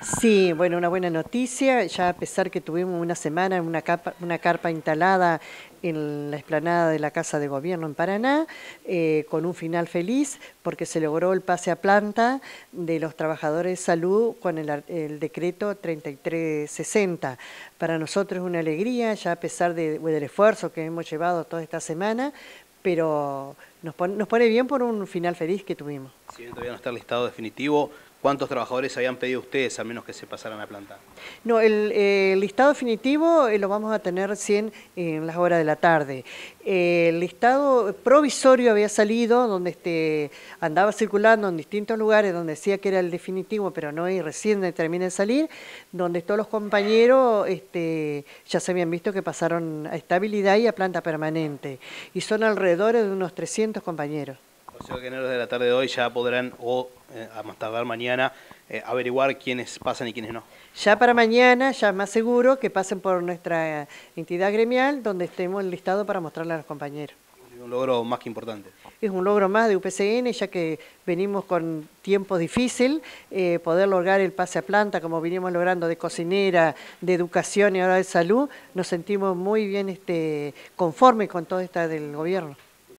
Sí, bueno, una buena noticia. Ya a pesar que tuvimos una semana en una, una carpa instalada en la explanada de la Casa de Gobierno en Paraná, eh, con un final feliz, porque se logró el pase a planta de los trabajadores de salud con el, el decreto 3360. Para nosotros es una alegría, ya a pesar del esfuerzo que hemos llevado toda esta semana, pero nos pone, nos pone bien por un final feliz que tuvimos. Sí, todavía no está el listado definitivo. ¿Cuántos trabajadores habían pedido ustedes, a menos que se pasaran a planta? No, el, eh, listado definitivo eh, lo vamos a tener recién eh, en las horas de la tarde. el listado provisorio había salido, donde este, andaba circulando en distintos lugares, donde decía que era el definitivo, pero no, y recién termina de salir, donde todos los compañeros este, ya se habían visto que pasaron a estabilidad y a planta permanente. Y son alrededor de unos 300 compañeros. Los de la tarde de hoy ya podrán, o eh, a más tardar mañana, eh, averiguar quiénes pasan y quiénes no. Ya para mañana, ya más seguro, que pasen por nuestra entidad gremial, donde estemos listados para mostrarle a los compañeros. Es un logro más que importante. Es un logro más de UPCN, ya que venimos con tiempo difícil, eh, poder lograr el pase a planta, como vinimos logrando de cocinera, de educación y ahora de salud, nos sentimos muy bien este, conformes con todo esta del gobierno.